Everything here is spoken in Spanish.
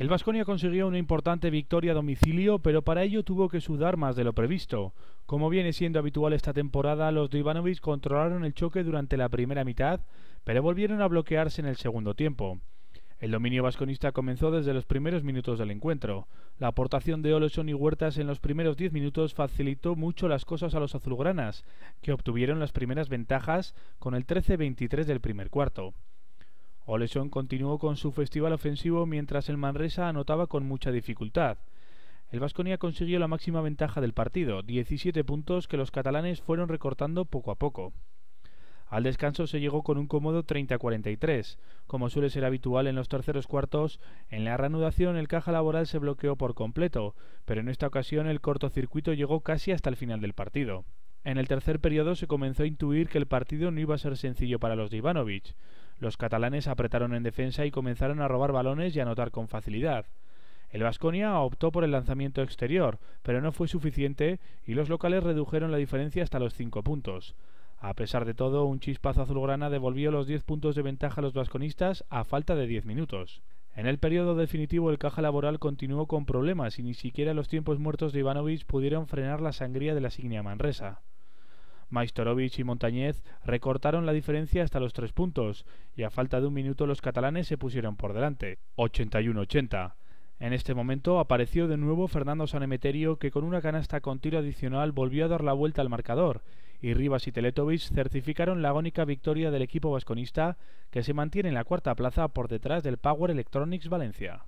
El Vasconia consiguió una importante victoria a domicilio, pero para ello tuvo que sudar más de lo previsto. Como viene siendo habitual esta temporada, los de controlaron el choque durante la primera mitad, pero volvieron a bloquearse en el segundo tiempo. El dominio vasconista comenzó desde los primeros minutos del encuentro. La aportación de Oleson y Huertas en los primeros 10 minutos facilitó mucho las cosas a los azulgranas, que obtuvieron las primeras ventajas con el 13-23 del primer cuarto. Oleson continuó con su festival ofensivo mientras el Manresa anotaba con mucha dificultad. El Vasconia consiguió la máxima ventaja del partido, 17 puntos que los catalanes fueron recortando poco a poco. Al descanso se llegó con un cómodo 30-43. Como suele ser habitual en los terceros cuartos, en la reanudación el caja laboral se bloqueó por completo, pero en esta ocasión el cortocircuito llegó casi hasta el final del partido. En el tercer periodo se comenzó a intuir que el partido no iba a ser sencillo para los de Ivanovic. Los catalanes apretaron en defensa y comenzaron a robar balones y a anotar con facilidad. El Vasconia optó por el lanzamiento exterior, pero no fue suficiente y los locales redujeron la diferencia hasta los 5 puntos. A pesar de todo, un chispazo azulgrana devolvió los 10 puntos de ventaja a los vasconistas a falta de 10 minutos. En el periodo definitivo el caja laboral continuó con problemas y ni siquiera los tiempos muertos de Ivanovic pudieron frenar la sangría de la insignia Manresa. Maistorovic y Montañez recortaron la diferencia hasta los tres puntos y a falta de un minuto los catalanes se pusieron por delante, 81-80. En este momento apareció de nuevo Fernando Sanemeterio que con una canasta con tiro adicional volvió a dar la vuelta al marcador y Rivas y Teletovic certificaron la agónica victoria del equipo vasconista que se mantiene en la cuarta plaza por detrás del Power Electronics Valencia.